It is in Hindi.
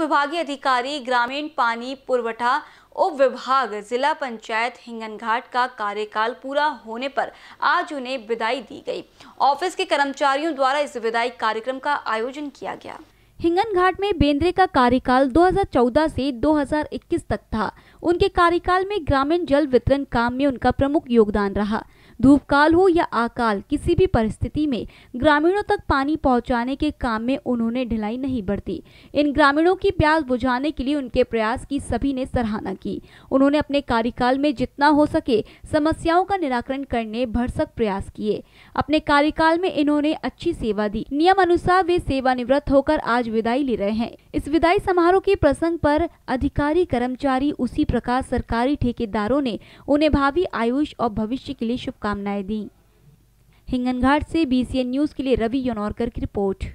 विभागीय अधिकारी ग्रामीण पानी पुरवठा उप विभाग जिला पंचायत हिंगनघाट का कार्यकाल पूरा होने पर आज उन्हें विदाई दी गई ऑफिस के कर्मचारियों द्वारा इस विदाई कार्यक्रम का आयोजन किया गया हिंगन घाट में बेंद्रे का कार्यकाल 2014 से 2021 तक था उनके कार्यकाल में ग्रामीण जल वितरण काम में उनका प्रमुख योगदान रहा धूपकाल हो या आकाल किसी भी परिस्थिति में ग्रामीणों तक पानी पहुंचाने के काम में उन्होंने ढिलाई नहीं बरती इन ग्रामीणों की प्यास बुझाने के लिए उनके प्रयास की सभी ने सराहना की उन्होंने अपने कार्यकाल में जितना हो सके समस्याओं का निराकरण करने भरसक प्रयास किए अपने कार्यकाल में इन्होंने अच्छी सेवा दी नियम अनुसार वे सेवानिवृत्त होकर आज विदाई ले रहे हैं इस विदाई समारोह के प्रसंग पर अधिकारी कर्मचारी उसी प्रकार सरकारी ठेकेदारों ने उन्हें भावी आयुष और भविष्य के लिए शुभकामना शुभकामनाएं दी हिंगनघाट से बीसीएन न्यूज़ के लिए रवि योनौरकर की रिपोर्ट